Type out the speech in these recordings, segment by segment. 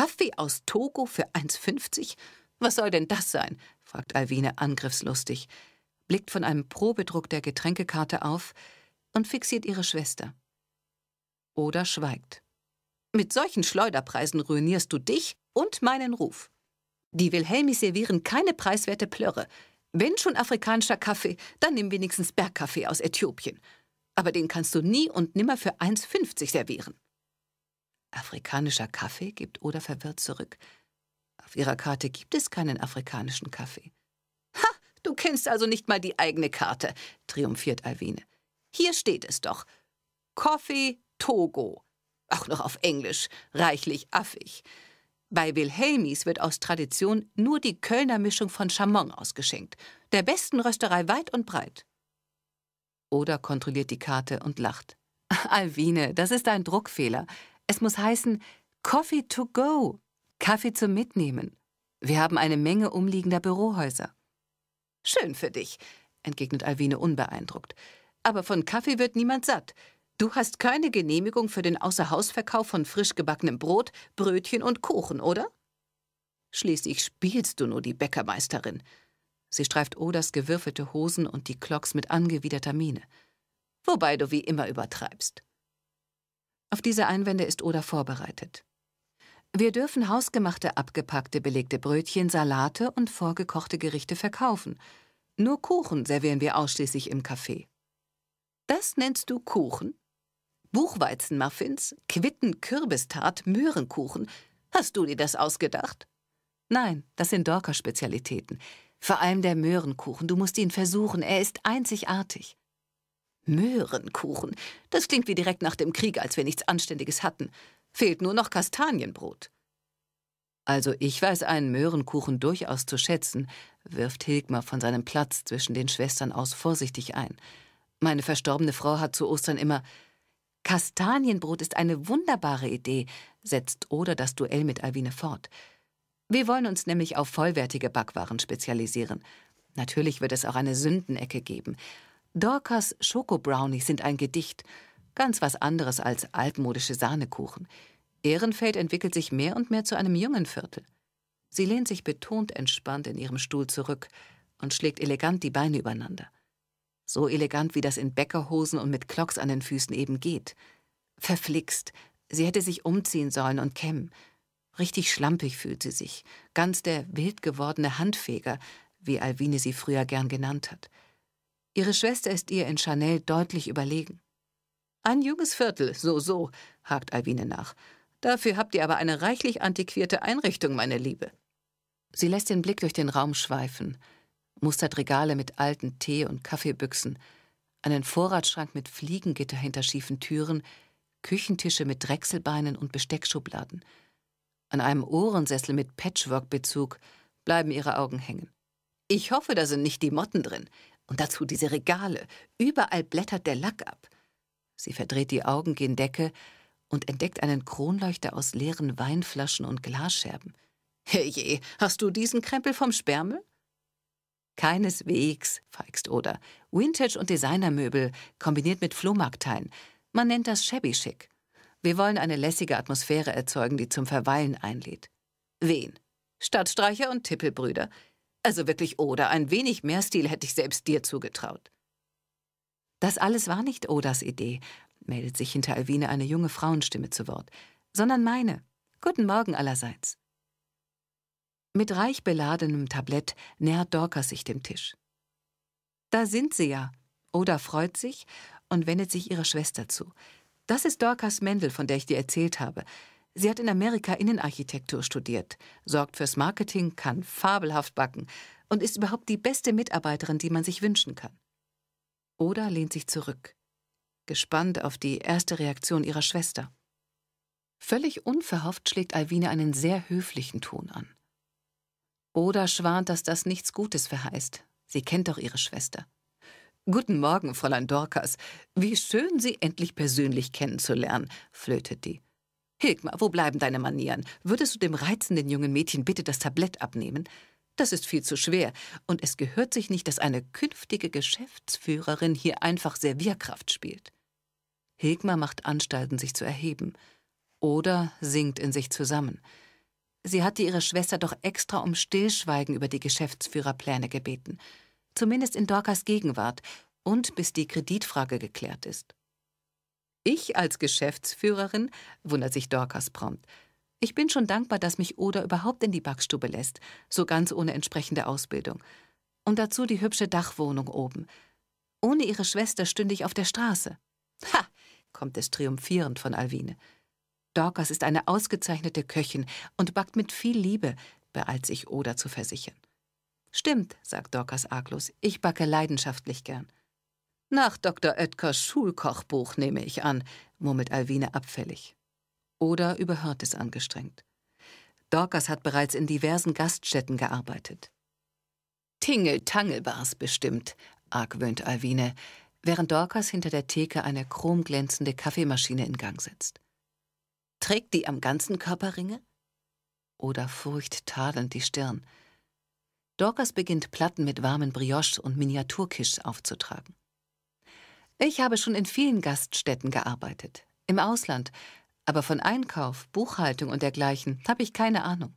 Kaffee aus Togo für 1,50? Was soll denn das sein? fragt Alwine angriffslustig, blickt von einem Probedruck der Getränkekarte auf und fixiert ihre Schwester. Oder schweigt. Mit solchen Schleuderpreisen ruinierst du dich und meinen Ruf. Die Wilhelmis servieren keine preiswerte Plörre. Wenn schon afrikanischer Kaffee, dann nimm wenigstens Bergkaffee aus Äthiopien. Aber den kannst du nie und nimmer für 1,50 servieren. Afrikanischer Kaffee gibt Oda verwirrt zurück. Auf ihrer Karte gibt es keinen afrikanischen Kaffee. Ha, du kennst also nicht mal die eigene Karte, triumphiert Alwine. Hier steht es doch. Coffee Togo. Auch noch auf Englisch, reichlich affig. Bei Wilhelmis wird aus Tradition nur die Kölner Mischung von Chamon ausgeschenkt, der besten Rösterei weit und breit. Oda kontrolliert die Karte und lacht. Alwine, das ist ein Druckfehler. Es muss heißen Coffee to go, Kaffee zum Mitnehmen. Wir haben eine Menge umliegender Bürohäuser. Schön für dich, entgegnet Alvine unbeeindruckt. Aber von Kaffee wird niemand satt. Du hast keine Genehmigung für den Außerhausverkauf von frisch gebackenem Brot, Brötchen und Kuchen, oder? Schließlich spielst du nur die Bäckermeisterin. Sie streift Odas gewürfelte Hosen und die Clocks mit angewiderter Miene. Wobei du wie immer übertreibst. Auf diese Einwände ist Oda vorbereitet. Wir dürfen hausgemachte, abgepackte, belegte Brötchen, Salate und vorgekochte Gerichte verkaufen. Nur Kuchen servieren wir ausschließlich im Café. Das nennst du Kuchen? Buchweizenmuffins, quitten Möhrenkuchen. Hast du dir das ausgedacht? Nein, das sind Dorker-Spezialitäten. Vor allem der Möhrenkuchen. Du musst ihn versuchen. Er ist einzigartig. Möhrenkuchen. Das klingt wie direkt nach dem Krieg, als wir nichts Anständiges hatten. Fehlt nur noch Kastanienbrot. Also ich weiß einen Möhrenkuchen durchaus zu schätzen, wirft Hilgmar von seinem Platz zwischen den Schwestern aus vorsichtig ein. Meine verstorbene Frau hat zu Ostern immer Kastanienbrot ist eine wunderbare Idee, setzt Oder das Duell mit Alwine fort. Wir wollen uns nämlich auf vollwertige Backwaren spezialisieren. Natürlich wird es auch eine Sündenecke geben. Dorcas Schokobrownies sind ein Gedicht, ganz was anderes als altmodische Sahnekuchen. Ehrenfeld entwickelt sich mehr und mehr zu einem jungen Viertel. Sie lehnt sich betont entspannt in ihrem Stuhl zurück und schlägt elegant die Beine übereinander. So elegant, wie das in Bäckerhosen und mit Klocks an den Füßen eben geht. Verflixt, sie hätte sich umziehen sollen und kämmen. Richtig schlampig fühlt sie sich, ganz der wild gewordene Handfeger, wie Alvine sie früher gern genannt hat. Ihre Schwester ist ihr in Chanel deutlich überlegen. Ein junges Viertel, so, so, hakt Alwine nach. Dafür habt ihr aber eine reichlich antiquierte Einrichtung, meine Liebe. Sie lässt den Blick durch den Raum schweifen, mustert Regale mit alten Tee- und Kaffeebüchsen, einen Vorratsschrank mit Fliegengitter hinter schiefen Türen, Küchentische mit Drechselbeinen und Besteckschubladen. An einem Ohrensessel mit Patchwork-Bezug bleiben ihre Augen hängen. Ich hoffe, da sind nicht die Motten drin. Und dazu diese Regale. Überall blättert der Lack ab. Sie verdreht die Augen gen Decke und entdeckt einen Kronleuchter aus leeren Weinflaschen und Glasscherben. Herrje, hast du diesen Krempel vom Spermel? Keineswegs, feigst Oder. Vintage- und Designermöbel, kombiniert mit Flohmarktteilen. Man nennt das Shabby-Chic. Wir wollen eine lässige Atmosphäre erzeugen, die zum Verweilen einlädt. Wen? Stadtstreicher und Tippelbrüder. Also wirklich Oda, ein wenig mehr Stil hätte ich selbst dir zugetraut. Das alles war nicht Odas Idee, meldet sich hinter Alwine eine junge Frauenstimme zu Wort, sondern meine. Guten Morgen allerseits. Mit reich beladenem Tablett nähert Dorcas sich dem Tisch. Da sind sie ja. Oda freut sich und wendet sich ihrer Schwester zu. Das ist Dorcas Mendel, von der ich dir erzählt habe. Sie hat in Amerika Innenarchitektur studiert, sorgt fürs Marketing, kann fabelhaft backen und ist überhaupt die beste Mitarbeiterin, die man sich wünschen kann. Oda lehnt sich zurück, gespannt auf die erste Reaktion ihrer Schwester. Völlig unverhofft schlägt Alwine einen sehr höflichen Ton an. Oda schwant, dass das nichts Gutes verheißt. Sie kennt doch ihre Schwester. Guten Morgen, Fräulein Dorkas. Wie schön, Sie endlich persönlich kennenzulernen, flötet die. Hilgma, wo bleiben deine Manieren? Würdest du dem reizenden jungen Mädchen bitte das Tablett abnehmen? Das ist viel zu schwer, und es gehört sich nicht, dass eine künftige Geschäftsführerin hier einfach Servierkraft spielt. Hilgma macht Anstalten, sich zu erheben. Oder sinkt in sich zusammen. Sie hatte ihre Schwester doch extra um Stillschweigen über die Geschäftsführerpläne gebeten. Zumindest in Dorkas Gegenwart und bis die Kreditfrage geklärt ist. Ich als Geschäftsführerin, wundert sich Dorcas prompt. Ich bin schon dankbar, dass mich Oda überhaupt in die Backstube lässt, so ganz ohne entsprechende Ausbildung. Und dazu die hübsche Dachwohnung oben. Ohne ihre Schwester stünde ich auf der Straße. Ha! kommt es triumphierend von Alvine. Dorcas ist eine ausgezeichnete Köchin und backt mit viel Liebe, beeilt sich Oda zu versichern. Stimmt, sagt Dorcas arglos, ich backe leidenschaftlich gern. Nach Dr. Oetkers Schulkochbuch nehme ich an, murmelt Alwine abfällig. Oder überhört es angestrengt. Dorcas hat bereits in diversen Gaststätten gearbeitet. Tingeltangel war's bestimmt, argwöhnt Alwine, während Dorcas hinter der Theke eine chromglänzende Kaffeemaschine in Gang setzt. Trägt die am ganzen Körper Ringe? Oder furcht tadelnd die Stirn. Dorcas beginnt Platten mit warmen Brioche und Miniaturkisch aufzutragen. Ich habe schon in vielen Gaststätten gearbeitet, im Ausland, aber von Einkauf, Buchhaltung und dergleichen habe ich keine Ahnung.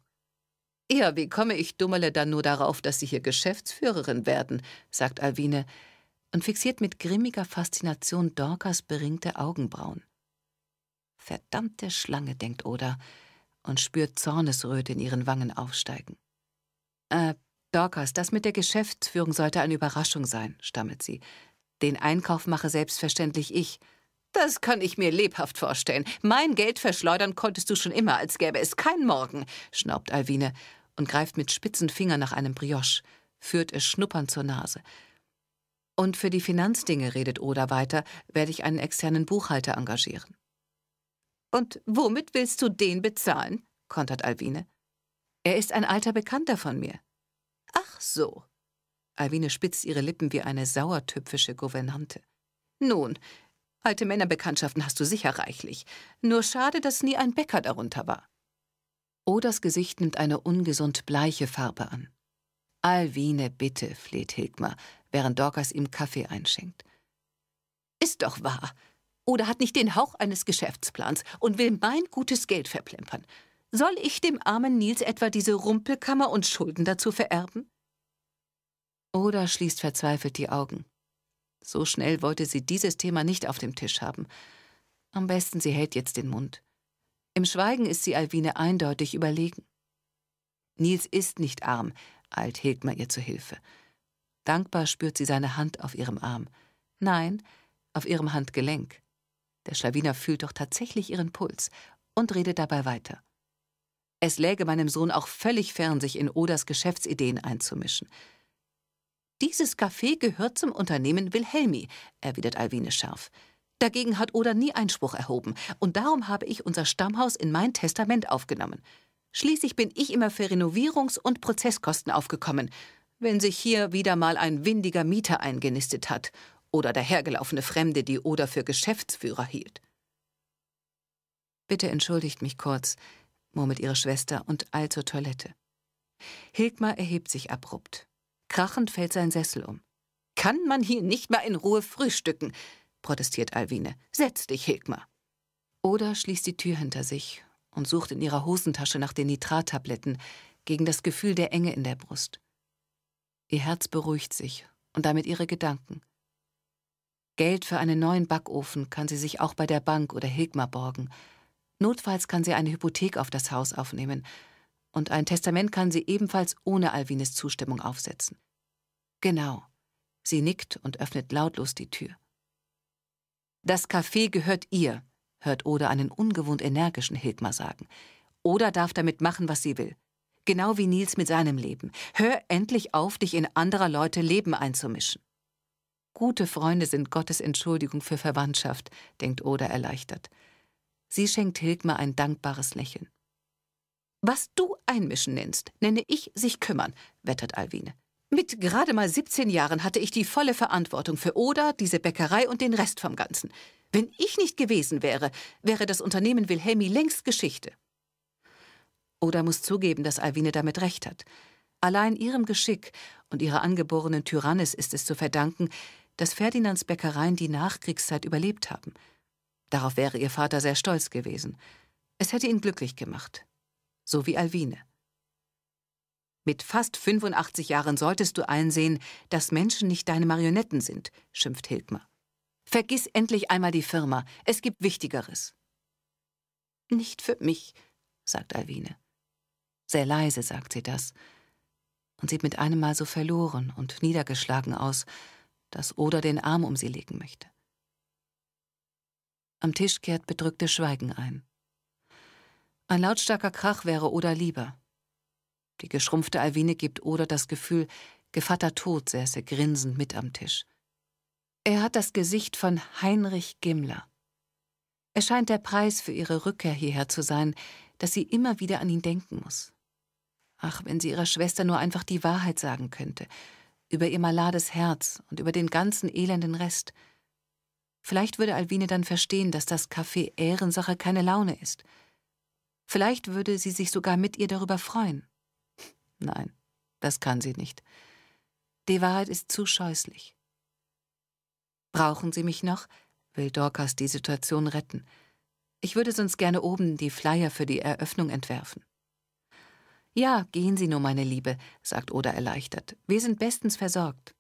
Ja, wie komme ich Dummerle dann nur darauf, dass Sie hier Geschäftsführerin werden, sagt Alwine und fixiert mit grimmiger Faszination Dorkas beringte Augenbrauen. Verdammte Schlange, denkt Oda und spürt Zornesröte in ihren Wangen aufsteigen. Äh, Dorkas, das mit der Geschäftsführung sollte eine Überraschung sein, stammelt sie. Den Einkauf mache selbstverständlich ich. Das kann ich mir lebhaft vorstellen. Mein Geld verschleudern konntest du schon immer, als gäbe es keinen Morgen, schnaubt Alwine und greift mit spitzen Fingern nach einem Brioche, führt es schnuppernd zur Nase. Und für die Finanzdinge, redet Oda weiter, werde ich einen externen Buchhalter engagieren. Und womit willst du den bezahlen? kontert Alwine. Er ist ein alter Bekannter von mir. Ach so, Alwine äh, spitzt ihre Lippen wie eine sauertüpfische Gouvernante. Nun, alte Männerbekanntschaften hast du sicher reichlich. Nur schade, dass nie ein Bäcker darunter war. Odas oh, Gesicht nimmt eine ungesund bleiche Farbe an. Alwine, bitte, fleht Hilgmar, während Dorcas ihm Kaffee einschenkt. Ist doch wahr. Oder hat nicht den Hauch eines Geschäftsplans und will mein gutes Geld verplempern. Soll ich dem armen Nils etwa diese Rumpelkammer und Schulden dazu vererben? Oder schließt verzweifelt die Augen. So schnell wollte sie dieses Thema nicht auf dem Tisch haben. Am besten, sie hält jetzt den Mund. Im Schweigen ist sie Alwine eindeutig überlegen. Nils ist nicht arm, eilt Hildmar ihr zu Hilfe. Dankbar spürt sie seine Hand auf ihrem Arm. Nein, auf ihrem Handgelenk. Der Schlawiner fühlt doch tatsächlich ihren Puls und redet dabei weiter. Es läge meinem Sohn auch völlig fern, sich in Odas Geschäftsideen einzumischen. Dieses Café gehört zum Unternehmen Wilhelmi, erwidert Alwine scharf. Dagegen hat Oda nie Einspruch erhoben und darum habe ich unser Stammhaus in mein Testament aufgenommen. Schließlich bin ich immer für Renovierungs- und Prozesskosten aufgekommen, wenn sich hier wieder mal ein windiger Mieter eingenistet hat oder dahergelaufene Fremde, die Oda für Geschäftsführer hielt. Bitte entschuldigt mich kurz, murmelt ihre Schwester und eilt zur Toilette. Hilgmar erhebt sich abrupt. Krachend fällt sein Sessel um. Kann man hier nicht mal in Ruhe frühstücken? protestiert Alwine. Setz dich, Hegmar. Oda schließt die Tür hinter sich und sucht in ihrer Hosentasche nach den Nitrattabletten gegen das Gefühl der Enge in der Brust. Ihr Herz beruhigt sich und damit ihre Gedanken. Geld für einen neuen Backofen kann sie sich auch bei der Bank oder Hegmar borgen. Notfalls kann sie eine Hypothek auf das Haus aufnehmen und ein Testament kann sie ebenfalls ohne Alwines Zustimmung aufsetzen. Genau. Sie nickt und öffnet lautlos die Tür. Das Café gehört ihr, hört Oda einen ungewohnt energischen Hilgmar sagen. Oda darf damit machen, was sie will. Genau wie Nils mit seinem Leben. Hör endlich auf, dich in anderer Leute Leben einzumischen. Gute Freunde sind Gottes Entschuldigung für Verwandtschaft, denkt Oda erleichtert. Sie schenkt Hilgmar ein dankbares Lächeln. Was du einmischen nennst, nenne ich sich kümmern, wettert Alwine. Mit gerade mal 17 Jahren hatte ich die volle Verantwortung für Oda, diese Bäckerei und den Rest vom Ganzen. Wenn ich nicht gewesen wäre, wäre das Unternehmen Wilhelmi längst Geschichte. Oda muss zugeben, dass Alwine damit recht hat. Allein ihrem Geschick und ihrer angeborenen Tyrannis ist es zu verdanken, dass Ferdinands Bäckereien die Nachkriegszeit überlebt haben. Darauf wäre ihr Vater sehr stolz gewesen. Es hätte ihn glücklich gemacht so wie Alwine. Mit fast 85 Jahren solltest du einsehen, dass Menschen nicht deine Marionetten sind, schimpft Hildmar. Vergiss endlich einmal die Firma, es gibt Wichtigeres. Nicht für mich, sagt Alwine. Sehr leise sagt sie das und sieht mit einem Mal so verloren und niedergeschlagen aus, dass Oder den Arm um sie legen möchte. Am Tisch kehrt bedrückte Schweigen ein. Ein lautstarker Krach wäre Oda lieber. Die geschrumpfte Alwine gibt Oda das Gefühl, Gevatter Tod säße grinsend mit am Tisch. Er hat das Gesicht von Heinrich Gimmler. Es scheint der Preis für ihre Rückkehr hierher zu sein, dass sie immer wieder an ihn denken muss. Ach, wenn sie ihrer Schwester nur einfach die Wahrheit sagen könnte, über ihr malades Herz und über den ganzen elenden Rest. Vielleicht würde Alwine dann verstehen, dass das Café Ehrensache keine Laune ist – Vielleicht würde sie sich sogar mit ihr darüber freuen. Nein, das kann sie nicht. Die Wahrheit ist zu scheußlich. Brauchen Sie mich noch? will Dorcas die Situation retten. Ich würde sonst gerne oben die Flyer für die Eröffnung entwerfen. Ja, gehen Sie nur, meine Liebe, sagt Oda erleichtert. Wir sind bestens versorgt.